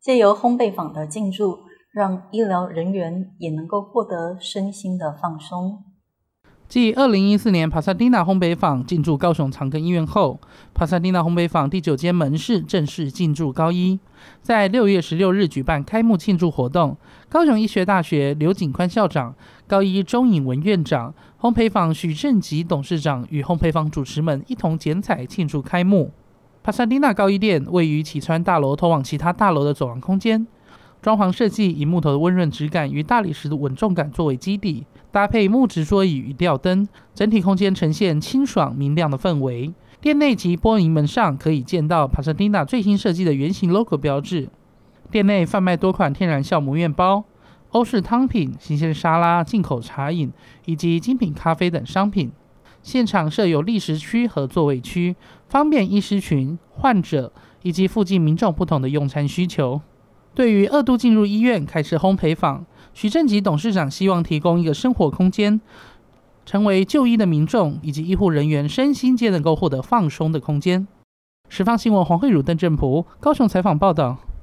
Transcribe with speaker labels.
Speaker 1: 借由烘焙坊的进驻，让医疗人员也能够获得身心的放松。
Speaker 2: 继二零一四年帕萨蒂娜烘焙坊进驻高雄长庚医院后，帕萨蒂娜烘焙坊第九间门市正式进驻高一，在六月十六日举办开幕庆祝活动。高雄医学大学刘景宽校长、高一钟颖文院长、烘焙坊许正吉董事长与烘焙坊主持们一同剪彩庆祝开幕。帕萨蒂娜高一店位于启川大楼通往其他大楼的走廊空间，装潢设计以木头的温润质感与大理石的稳重感作为基底，搭配木质桌椅与吊灯，整体空间呈现清爽明亮的氛围。店内及玻璃门上可以见到帕萨蒂娜最新设计的圆形 logo 标志。店内贩卖多款天然酵母面包、欧式汤品、新鲜沙拉、进口茶饮以及精品咖啡等商品。现场设有立时区和座位区，方便医师群、患者以及附近民众不同的用餐需求。对于二度进入医院开设烘焙坊，徐正吉董事长希望提供一个生活空间，成为就医的民众以及医护人员身心皆能够获得放松的空间。时方新闻黄慧儒、邓正普高雄采访报道。